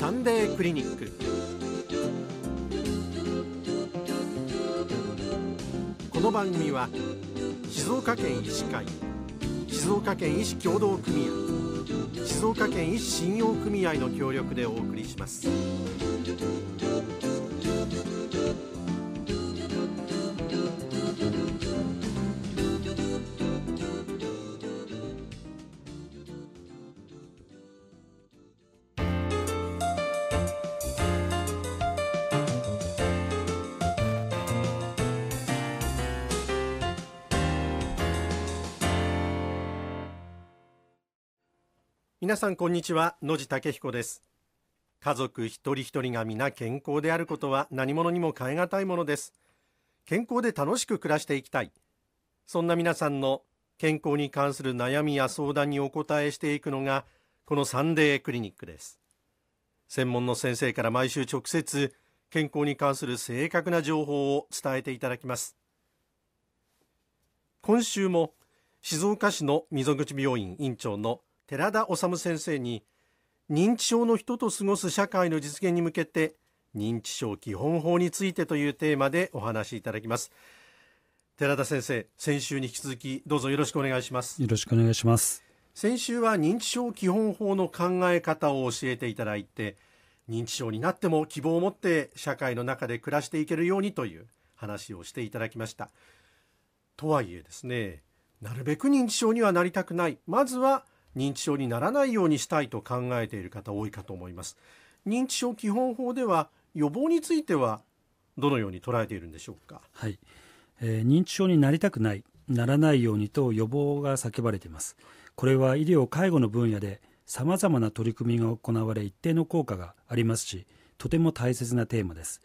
サンデークリニックこの番組は静岡県医師会静岡県医師協同組合静岡県医師信用組合の協力でお送りします。皆さんこんにちは野地武彦です家族一人一人が皆健康であることは何者にも変え難いものです健康で楽しく暮らしていきたいそんな皆さんの健康に関する悩みや相談にお答えしていくのがこのサンデークリニックです専門の先生から毎週直接健康に関する正確な情報を伝えていただきます今週も静岡市の溝口病院院長の寺田治先生に認知症の人と過ごす社会の実現に向けて認知症基本法についてというテーマでお話しいただきます寺田先生先週に引き続きどうぞよろしくお願いしますよろしくお願いします先週は認知症基本法の考え方を教えていただいて認知症になっても希望を持って社会の中で暮らしていけるようにという話をしていただきましたとはいえですねなるべく認知症にはなりたくないまずは認知症にならないようにしたいと考えている方多いかと思います認知症基本法では予防についてはどのように捉えているんでしょうかはい、えー、認知症になりたくないならないようにと予防が叫ばれていますこれは医療介護の分野で様々な取り組みが行われ一定の効果がありますしとても大切なテーマです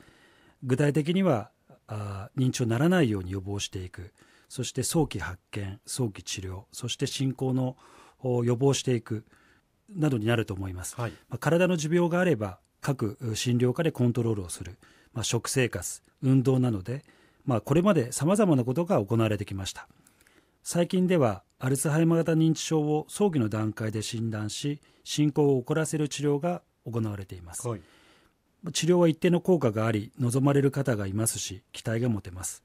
具体的にはあ認知症にならないように予防していくそして早期発見早期治療そして進行のを予防していくなどになると思います、はい、まあ、体の持病があれば各診療科でコントロールをする、まあ、食生活運動などで、まあ、これまでさまざまなことが行われてきました最近ではアルツハイマー型認知症を早期の段階で診断し進行を遅らせる治療が行われています、はい、治療は一定の効果があり望まれる方がいますし期待が持てます、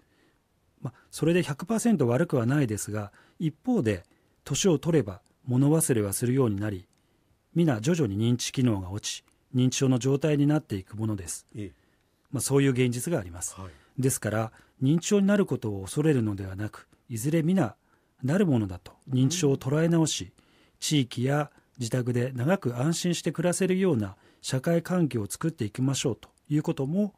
まあ、それで100%悪くはないですが一方で年を取れば物忘れはするようになり皆徐々に認知機能が落ち認知症の状態になっていくものです、まあ、そういう現実があります、はい、ですから認知症になることを恐れるのではなくいずれ皆なるものだと認知症を捉え直し、地域や自宅で長く安心して暮らせるような社会環境を作っていきましょうということも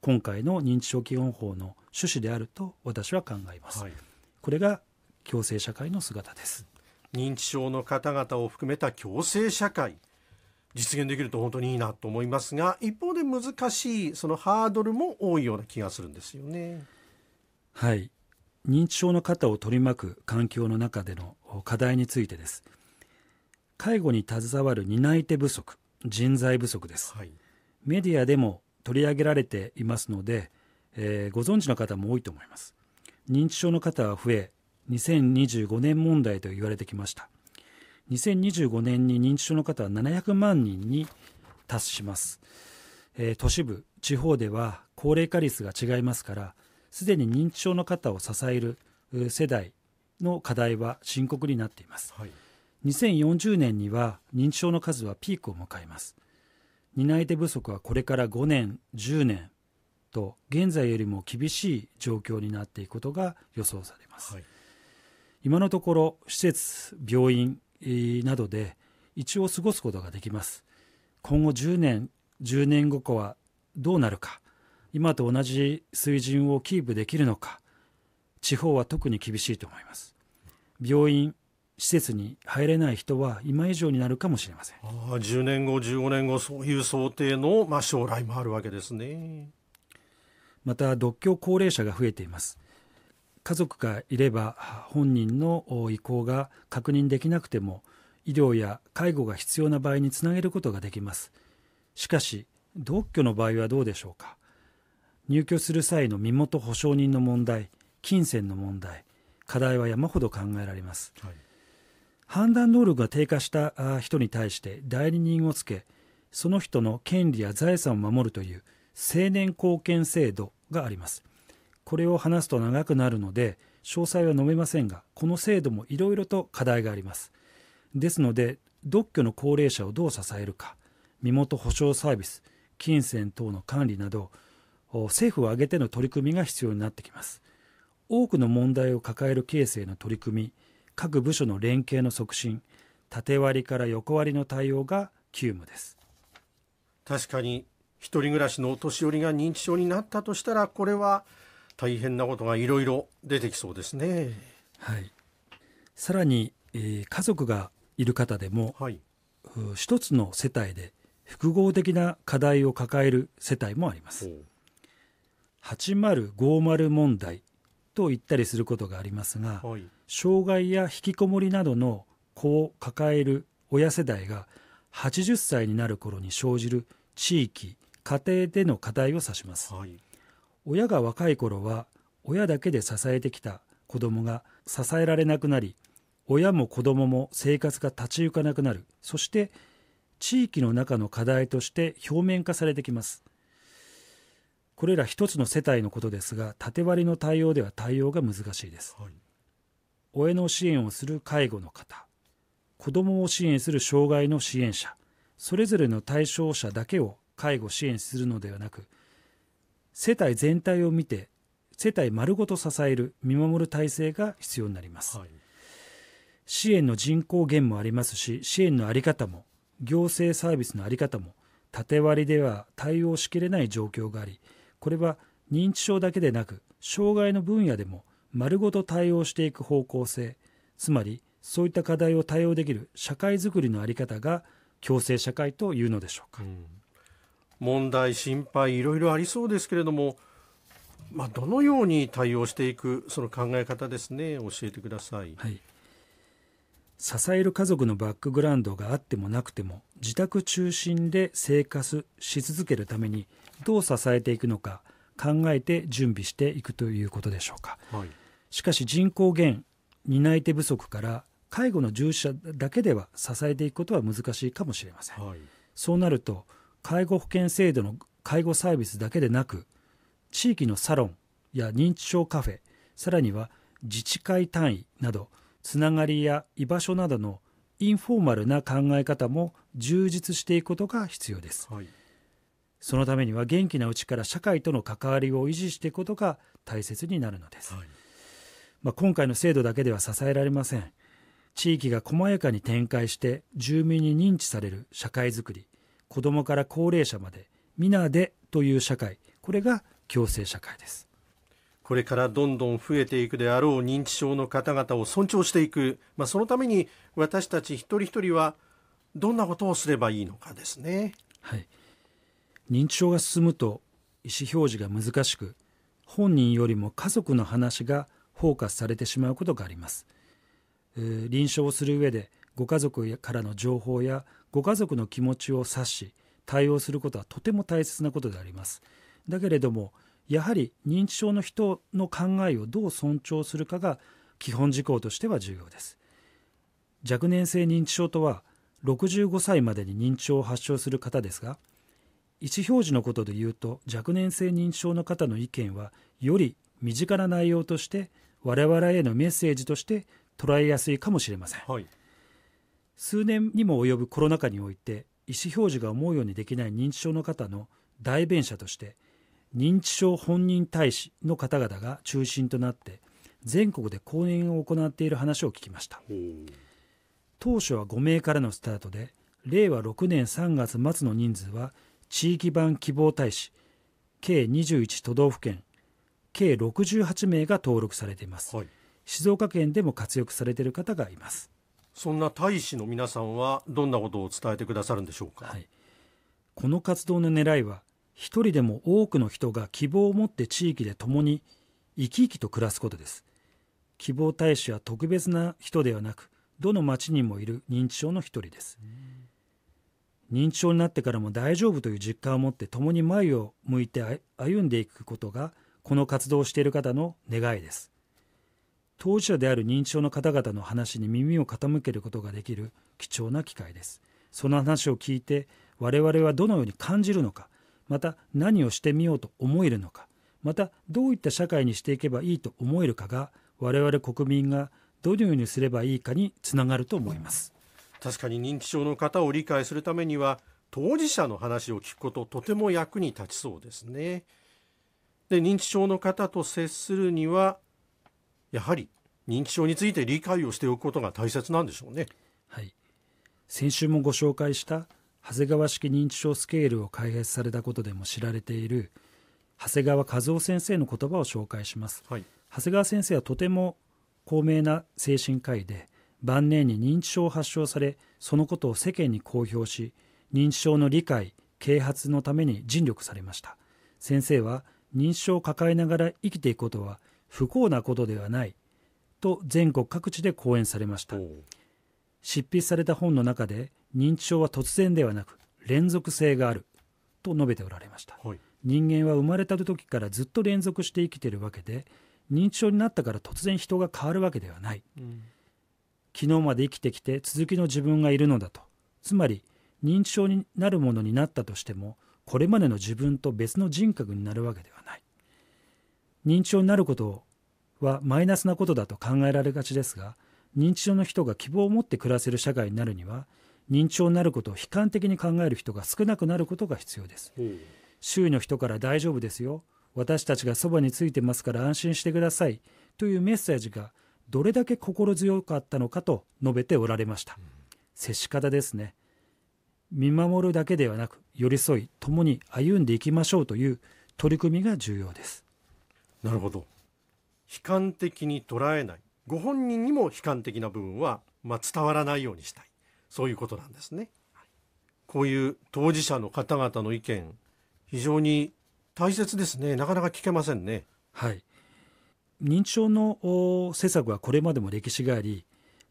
今回の認知症基本法の趣旨であると私は考えます、はい、これが共生社会の姿です認知症の方々を含めた共生社会実現できると本当にいいなと思いますが一方で難しいそのハードルも多いような気がするんですよね。はい認知症の方を取り巻く環境の中での課題についてです介護に携わる担い手不足人材不足です、はい、メディアでも取り上げられていますので、えー、ご存知の方も多いと思います認知症の方は増え2025年問題と言われてきました2025年に認知症の方は700万人に達します、えー、都市部地方では高齢化率が違いますからすでに認知症の方を支える世代の課題は深刻になっています、はい、2040年には認知症の数はピークを迎えます担い手不足はこれから5年10年と現在よりも厳しい状況になっていくことが予想されます、はい今のところ施設病院などで一応過ごすことができます今後10年10年後はどうなるか今と同じ水準をキープできるのか地方は特に厳しいと思います病院施設に入れない人は今以上になるかもしれませんあ10年後15年後そういう想定の、まあ、将来もあるわけですねまた独居高齢者が増えています家族がいれば本人の意向が確認できなくても医療や介護が必要な場合につなげることができますしかし独居の場合はどうでしょうか入居する際の身元保証人の問題金銭の問題課題は山ほど考えられます、はい、判断能力が低下した人に対して代理人をつけその人の権利や財産を守るという成年貢献制度がありますこれを話すと長くなるので詳細は述べませんがこの制度もいろいろと課題がありますですので独居の高齢者をどう支えるか身元保証サービス金銭等の管理など政府を挙げての取り組みが必要になってきます多くの問題を抱えるケースへの取り組み各部署の連携の促進縦割りから横割りの対応が急務です確かに一人暮らしのお年寄りが認知症になったとしたらこれは大変なことがいろいろ出てきそうですね。はい、さらに、えー、家族がいる方でも、はい、一つの世帯で複合的な課題を抱える世帯もあります。8050問題と言ったりすることがありますが、はい、障害や引きこもりなどの子を抱える親世代が80歳になる頃に生じる地域家庭での課題を指します、はい、親が若い頃は親だけで支えてきた子供が支えられなくなり親も子供も生活が立ち行かなくなるそして地域の中の課題として表面化されてきますこれら一つの世帯のことですが縦割りの対応では対応が難しいです、はい、親の支援をする介護の方子供を支援する障害の支援者それぞれの対象者だけを介護支援するのではなく世帯全体を見て世帯丸ごと支える見守る体制が必要になります、はい、支援の人口減もありますし支援の在り方も行政サービスの在り方も縦割りでは対応しきれない状況がありこれは認知症だけでなく障害の分野でも丸ごと対応していく方向性つまりそういった課題を対応できる社会づくりの在り方が共生社会というのでしょうか。うん問題、心配、いろいろありそうですけれども、まあ、どのように対応していく、その考え方ですね、教えてください。はい支える家族のバックグラウンドがあってもなくても自宅中心で生活し続けるためにどう支えていくのか考えて準備していくということでしょうか、はい、しかし人口減担い手不足から介護の従事者だけでは支えていくことは難しいかもしれません、はい、そうなると介護保険制度の介護サービスだけでなく地域のサロンや認知症カフェさらには自治会単位などつながりや居場所などのインフォーマルな考え方も充実していくことが必要です、はい、そのためには元気なうちから社会との関わりを維持していくことが大切になるのです、はい、まあ、今回の制度だけでは支えられません地域が細やかに展開して住民に認知される社会づくり子供から高齢者まで皆でという社会これが共生社会ですこれからどんどん増えていくであろう認知症の方々を尊重していく、まあ、そのために私たち一人一人はどんなことをすればいいのかですね。はい、認知症が進むと意思表示が難しく本人よりも家族の話がフォーカスされてしまうことがあります。えー、臨床をする上でご家族からの情報やご家族の気持ちを察し対応することはとても大切なことでありますだけれどもやはり認知症の人の考えをどう尊重するかが基本事項としては重要です若年性認知症とは65歳までに認知症を発症する方ですが意思表示のことで言うと若年性認知症の方の意見はより身近な内容として我々へのメッセージとして捉えやすいかもしれません、はい、数年にも及ぶコロナ禍において意思表示が思うようにできない認知症の方の代弁者として認知症本人大使の方々が中心となって全国で講演を行っている話を聞きました当初は5名からのスタートで令和6年3月末の人数は地域版希望大使計21都道府県計68名が登録されています、はい、静岡県でも活躍されている方がいますそんな大使の皆さんはどんなことを伝えてくださるんでしょうか、はい、この活動の狙いは一人でも多くの人が希望を持って地域で共に生き生きと暮らすことです希望大使は特別な人ではなくどの町にもいる認知症の一人です認知症になってからも大丈夫という実感を持って共に前を向いて歩んでいくことがこの活動をしている方の願いです当事者である認知症の方々の話に耳を傾けることができる貴重な機会ですその話を聞いて我々はどのように感じるのかまた何をしてみようと思えるのかまたどういった社会にしていけばいいと思えるかが我々国民がどのようにすればいいかにつながると思います確かに認知症の方を理解するためには当事者の話を聞くこととても役に立ちそうですねで認知症の方と接するにはやはり認知症について理解をしておくことが大切なんでしょうね。はい、先週もご紹介した長谷川式認知症スケールを開発されたことでも知られている長谷川和夫先生の言葉を紹介します、はい、長谷川先生はとても高名な精神科医で晩年に認知症を発症されそのことを世間に公表し認知症の理解啓発のために尽力されました先生は認知症を抱えながら生きていくことは不幸なことではないと全国各地で講演されました執筆された本の中で認知症は突然ではなく連続性があると述べておられました、はい、人間は生まれた時からずっと連続して生きているわけで認知症になったから突然人が変わるわけではない、うん、昨日まで生きてきて続きの自分がいるのだとつまり認知症になるものになったとしてもこれまでの自分と別の人格になるわけではない認知症になることはマイナスなことだと考えられがちですが認知症の人が希望を持って暮らせる社会になるには認知症になることを悲観的に考える人が少なくなることが必要です、うん、周囲の人から大丈夫ですよ私たちがそばについてますから安心してくださいというメッセージがどれだけ心強かったのかと述べておられました、うん、接し方ですね見守るだけではなく寄り添い共に歩んでいきましょうという取り組みが重要ですなるほど悲観的に捉えないご本人にも悲観的な部分は、まあ、伝わらないようにしたいそういうことなんですね、こういう当事者の方々の意見非常に大切ですねなかなか聞けませんねはい認知症の施策はこれまでも歴史があり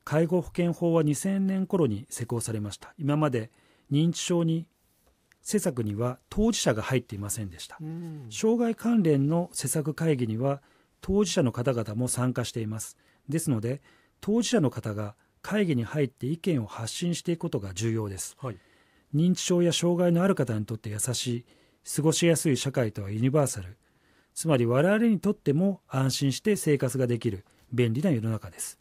介護保険法は2000年頃に施行されました今まで認知症に施策には当事者が入っていませんでした、うん、障害関連の施策会議には当事者の方々も参加していますですので当事者の方が会議に入って意見を発信していくことが重要です、はい、認知症や障害のある方にとって優しい過ごしやすい社会とはユニバーサルつまり我々にとっても安心して生活ができる便利な世の中です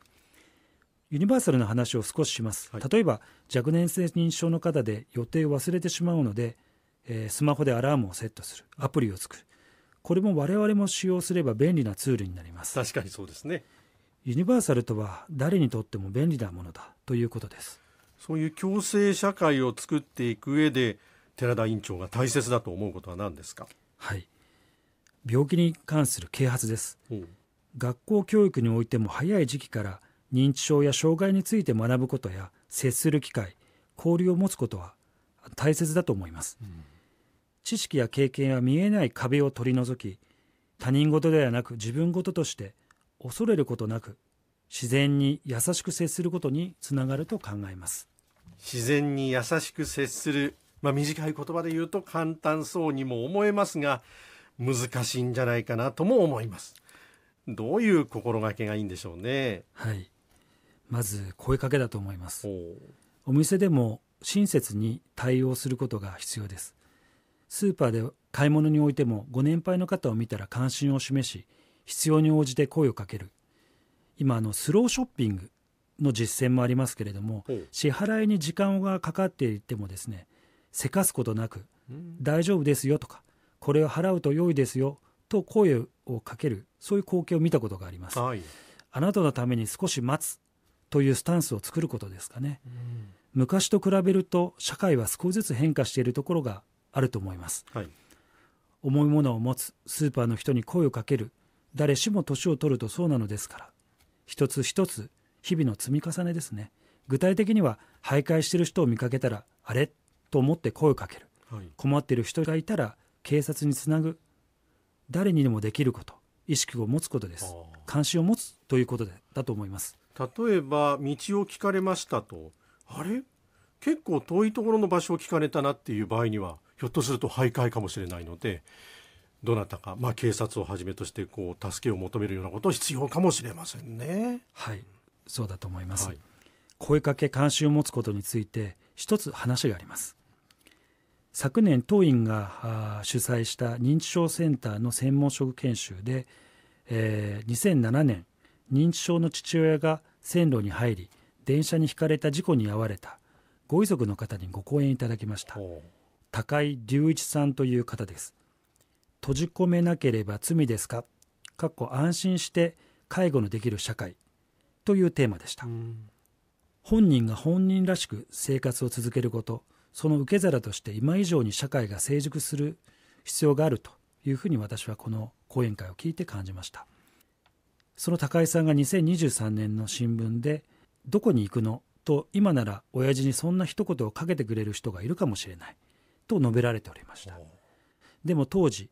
ユニバーサルの話を少しします、はい、例えば若年性認知症の方で予定を忘れてしまうので、えー、スマホでアラームをセットするアプリを作るこれも我々も使用すれば便利なツールになります確かにそうですねユニバーサルとは誰にとっても便利なものだということですそういう共生社会を作っていく上で寺田院長が大切だと思うことは何ですかはい病気に関する啓発です、うん、学校教育においても早い時期から認知症や障害について学ぶことや接する機会交流を持つことは大切だと思います、うん、知識や経験は見えない壁を取り除き他人事ではなく自分事として恐れることなく自然に優しく接することにつながると考えます自然に優しく接する、まあ、短い言葉で言うと簡単そうにも思えますが難しいんじゃないかなとも思いますどういう心がけがいいんでしょうねはいまず声かけだと思いますお店でも親切に対応することが必要ですスーパーで買い物においてもご年配の方を見たら関心を示し必要に応じて声をかける今あのスローショッピングの実践もありますけれども支払いに時間がかかっていてもですねせかすことなく「大丈夫ですよ」とか「これを払うと良いですよ」と声をかけるそういう光景を見たことがあります、はい、あなたのために少し待つというスタンスを作ることですかね、うん、昔と比べると社会は少しずつ変化しているところがあると思います、はい、重いものを持つスーパーの人に声をかける誰しも年を取るとそうなのですから一つ一つ日々の積み重ねですね具体的には徘徊している人を見かけたらあれと思って声をかける、はい、困っている人がいたら警察につなぐ誰にでもできること意識を持つことです関心を持つということでだと思います例えば道を聞かれましたとあれ結構遠いところの場所を聞かれたなっていう場合にはひょっとすると徘徊かもしれないのでどなたか、まあ、警察をはじめとしてこう助けを求めるようなこと必要かもしれませんね。はいそうだと思います、はい、声かけ関心を持つことについて一つ話があります昨年当院が主催した認知症センターの専門職研修で、えー、2007年認知症の父親が線路に入り電車にひかれた事故に遭われたご遺族の方にご講演いただきました高井隆一さんという方です閉じ込めなければ罪ですかかっこ安心して介護のできる社会というテーマでした、本人が本人らしく生活を続けることその受け皿として今以上に社会が成熟する必要があるというふうに私はこの講演会を聞いて感じましたその高井さんが2023年の新聞で「どこに行くの?」と今なら親父にそんな一言をかけてくれる人がいるかもしれないと述べられておりましたでも当時、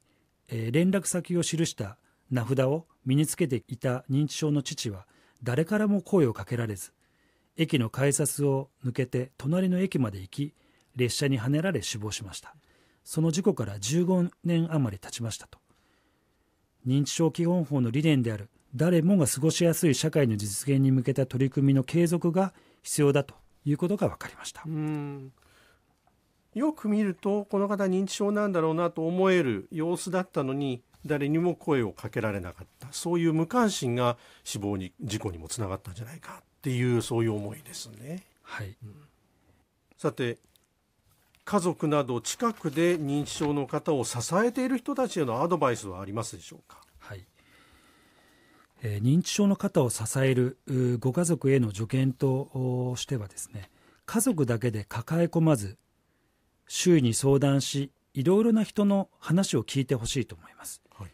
えー、連絡先を記した名札を身につけていた認知症の父は誰からも声をかけられず駅の改札を抜けて隣の駅まで行き列車にはねられ死亡しましたその事故から15年余り経ちましたと認知症基本法の理念である誰もが過ごしやすい社会の実現に向けた取り組みの継続が必要だということが分かりました。よく見るとこの方認知症なんだろうなと思える様子だったのに誰にも声をかけられなかったそういう無関心が死亡に事故にもつながったんじゃないかっていうそういう思いですね。はい、うん、さて家族など近くで認知症の方を支えている人たちへのアドバイスはありますでしょうかえ認知症の方を支えるご家族への助言としてはですね家族だけで抱え込まず周囲に相談しいろいろな人の話を聞いてほしいと思います、はい、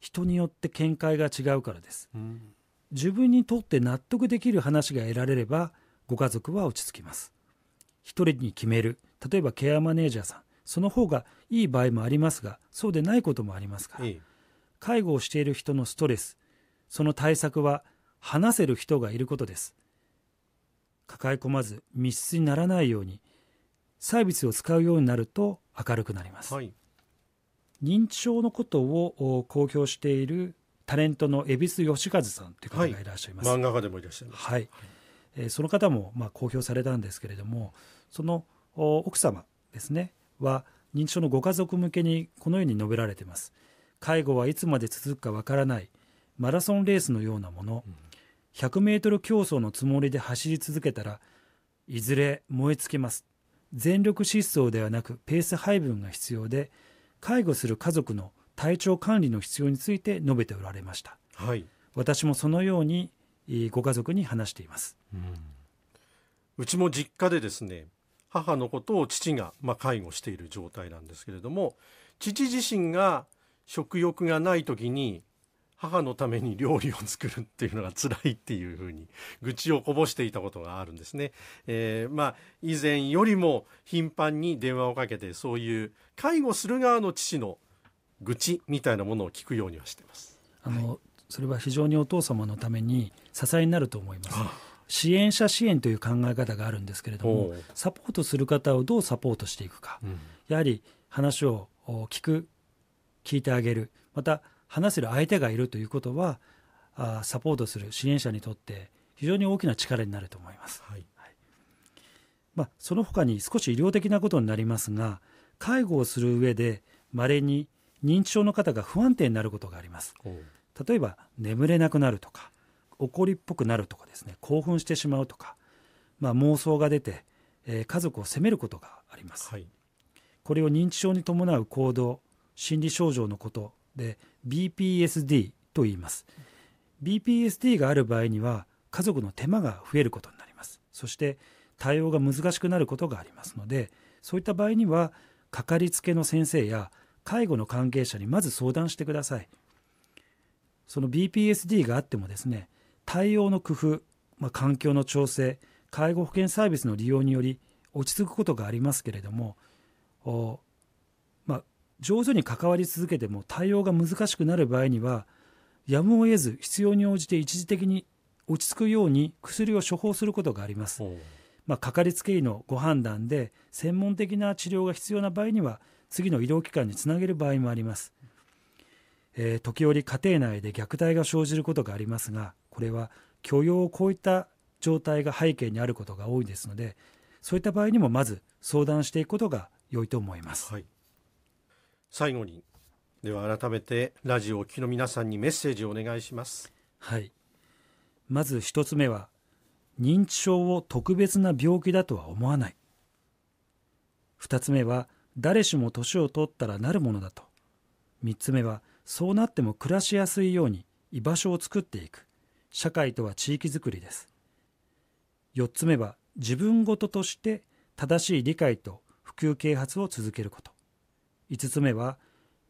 人によって見解が違うからです、うん、自分にとって納得できる話が得られればご家族は落ち着きます一人に決める例えばケアマネージャーさんその方がいい場合もありますがそうでないこともありますから、介護をしている人のストレスその対策は話せる人がいることです抱え込まず密室にならないようにサービスを使うようになると明るくなります、はい、認知症のことを公表しているタレントの恵比寿義和さんという方がいらっしゃいます、はい、漫画家でもいらっしゃいますはい、えー、その方もまあ公表されたんですけれどもその奥様ですねは認知症のご家族向けにこのように述べられています介護はいつまで続くかわからないマラソンレースのようなもの、100メートル競争のつもりで走り続けたら、いずれ燃え尽きます。全力疾走ではなくペース配分が必要で、介護する家族の体調管理の必要について述べておられました。はい、私もそのようにご家族に話しています、うん、うちも実家でですね母のことを父が、まあ、介護している状態なんですけれども父自身が食欲がない時に母のために料理を作るっていうのが辛いっていうふうに愚痴をこぼしていたことがあるんですね。えー、まあ以前よりも頻繁に電話をかけてそういう介護する側の父の愚痴みたいなものを聞くようにはしてます。あの、はい、それは非常にお父様のために支えになると思います。支援者支援という考え方があるんですけれどもサポートする方をどうサポートしていくか、うん、やはり話を聞く聞いてあげるまた話せる相手がいるということはあサポートする支援者にとって非常に大きな力になると思います、はいはい、まあ、その他に少し医療的なことになりますが介護をする上でまれに認知症の方が不安定になることがあります例えば眠れなくなるとか怒りっぽくなるとかですね興奮してしまうとか、まあ、妄想が出て、えー、家族を責めることがあります、はい、これを認知症に伴う行動心理症状のことで BPSD と言います BPSD がある場合には家族の手間が増えることになりますそして対応が難しくなることがありますのでそういった場合にはかかりつけの先生や介護の関係者にまず相談してくださいその BPSD があってもですね対応の工夫、まあ、環境の調整介護保険サービスの利用により落ち着くことがありますけれども上手に関わり続けても対応が難しくなる場合にはやむを得ず必要に応じて一時的に落ち着くように薬を処方することがあります、まあ、かかりつけ医のご判断で専門的な治療が必要な場合には次の医療機関につなげる場合もあります、えー、時折家庭内で虐待が生じることがありますがこれは許容を超えた状態が背景にあることが多いですのでそういった場合にもまず相談していくことが良いと思います、はい最後にでは改めてラジオを聴きの皆さんにメッセージをお願いしますはいまず一つ目は認知症を特別な病気だとは思わない二つ目は誰しも年を取ったらなるものだと三つ目はそうなっても暮らしやすいように居場所を作っていく社会とは地域づくりです四つ目は自分事として正しい理解と普及啓発を続けること5つ目は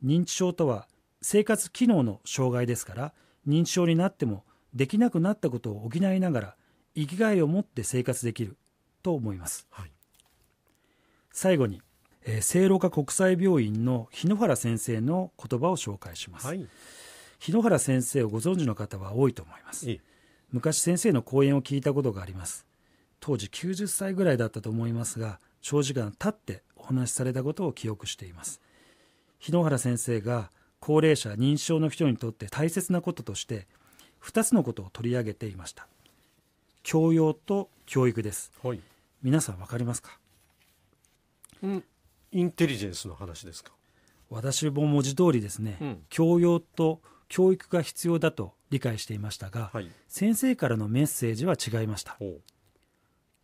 認知症とは生活機能の障害ですから認知症になってもできなくなったことを補いながら生きがいを持って生活できると思います、はい、最後に聖、えー、老科国際病院の日野原先生の言葉を紹介します、はい、日野原先生をご存知の方は多いと思います昔先生の講演を聞いたことがあります当時90歳ぐらいだったと思いますが長時間立ってお話しされたことを記憶しています日野原先生が高齢者認知症の人にとって大切なこととして2つのことを取り上げていました教養と教育です、はい、皆さん分かりますかインテリジェンスの話ですか私も文字通りですね、うん、教養と教育が必要だと理解していましたが、はい、先生からのメッセージは違いました今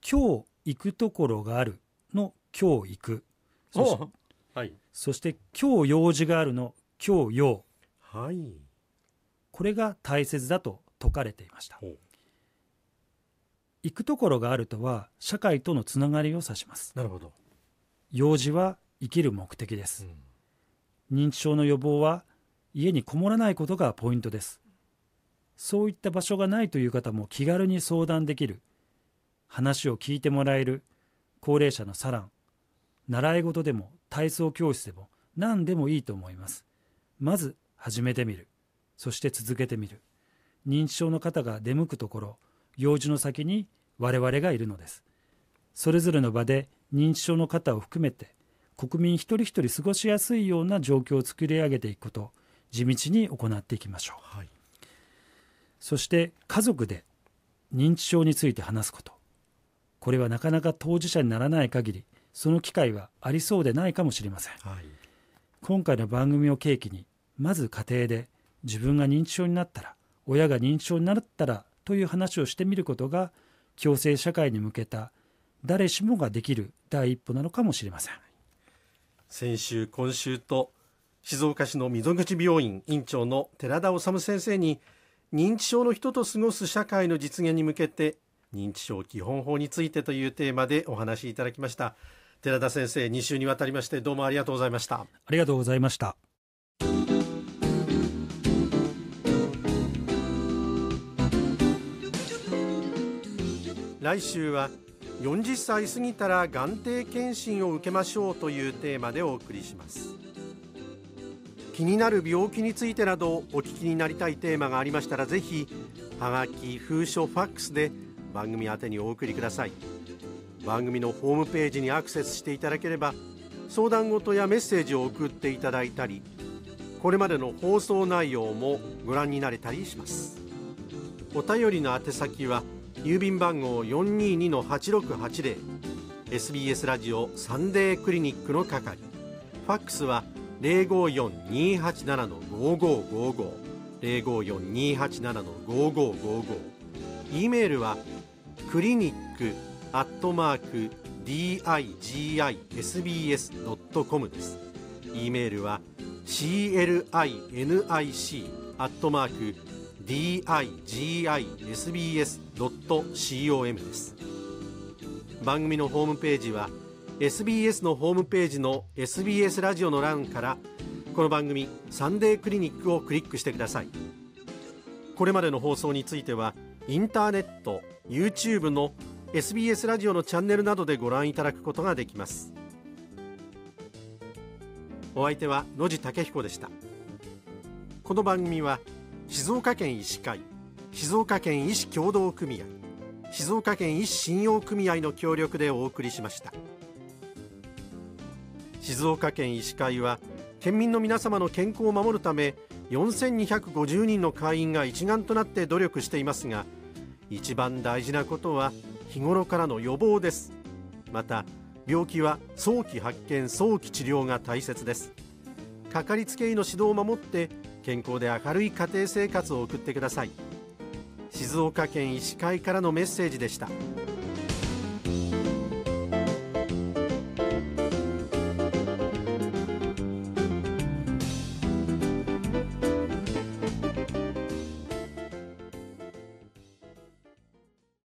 日行くところがあるの今日行くそはい、そして「今日用事がある」の「今日用」はい、これが大切だと説かれていました行くところがあるとは社会とのつながりを指しますなるほど用事は生きる目的です、うん、認知症の予防は家にこもらないことがポイントですそういった場所がないという方も気軽に相談できる話を聞いてもらえる高齢者のサラン習い事でも体操教室でも何でもいいと思います。まず始めてみる。そして続けてみる。認知症の方が出向くところ、用事の先に我々がいるのです。それぞれの場で認知症の方を含めて国民一人一人過ごしやすいような状況を作り上げていくこと、地道に行っていきましょう。はい、そして家族で認知症について話すこと。これはなかなか当事者にならない限りその機会はありそうでないかもしれません、はい、今回の番組を契機にまず家庭で自分が認知症になったら親が認知症になったらという話をしてみることが共生社会に向けた誰しもができる第一歩なのかもしれません先週今週と静岡市の溝口病院院長の寺田治先生に認知症の人と過ごす社会の実現に向けて認知症基本法についてというテーマでお話しいただきました。寺田先生2週にわたりましてどうもありがとうございましたありがとうございました来週は40歳過ぎたら眼底検診を受けましょうというテーマでお送りします気になる病気についてなどお聞きになりたいテーマがありましたらぜひはがき封書ファックスで番組宛てにお送りください番組のホームページにアクセスしていただければ相談事やメッセージを送っていただいたりこれまでの放送内容もご覧になれたりしますお便りの宛先は郵便番号422-8680 SBS ラジオサンデークリニックの係ファックスは054-287-5555 054-287-5555 e メールはクリニックアットマーク digisbs.com です。e メールは clinic アットマーク digisbs.com です番組のホームページは SBS のホームページの SBS ラジオの欄からこの番組「サンデークリニック」をクリックしてくださいこれまでの放送についてはインターネット YouTube の SBS ラジオのチャンネルなどでご覧いただくことができますお相手は野地武彦でしたこの番組は静岡県医師会静岡県医師協同組合静岡県医師信用組合の協力でお送りしました静岡県医師会は県民の皆様の健康を守るため4250人の会員が一丸となって努力していますが一番大事なことは日頃からの予防ですまた病気は早期発見早期治療が大切ですかかりつけ医の指導を守って健康で明るい家庭生活を送ってください静岡県医師会からのメッセージでした。